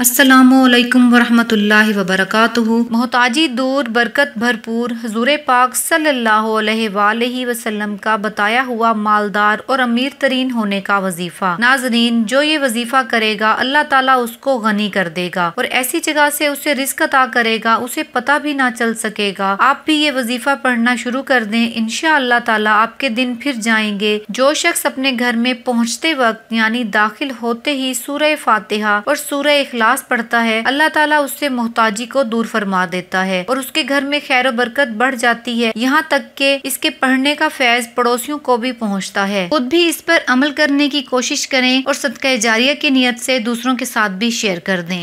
असलकम वरहमल वबरक मोहताजी दूर बरकत भरपूर हजूर पाक सल्ला वसलम का बताया हुआ मालदार और अमीर तरीन होने का वजीफ़ा नाजरीन जो ये वजीफ़ा करेगा अल्लाह ताला उसको गनी कर देगा और ऐसी जगह से उसे रिस्क अदा करेगा उसे पता भी ना चल सकेगा आप भी ये वजीफ़ा पढ़ना शुरू कर दें इन तला आपके दिन फिर जाएंगे जो शख्स अपने घर में पहुँचते वक्त यानी दाखिल होते ही सूर्य फातहा और सूर्य अखला अरदास पढ़ता है अल्लाह ताला उससे मोहताजी को दूर फरमा देता है और उसके घर में खैर बरकत बढ़ जाती है यहाँ तक के इसके पढ़ने का फैज पड़ोसियों को भी पहुँचता है खुद भी इस पर अमल करने की कोशिश करें और सदका जारिया की नीयत से दूसरों के साथ भी शेयर कर दें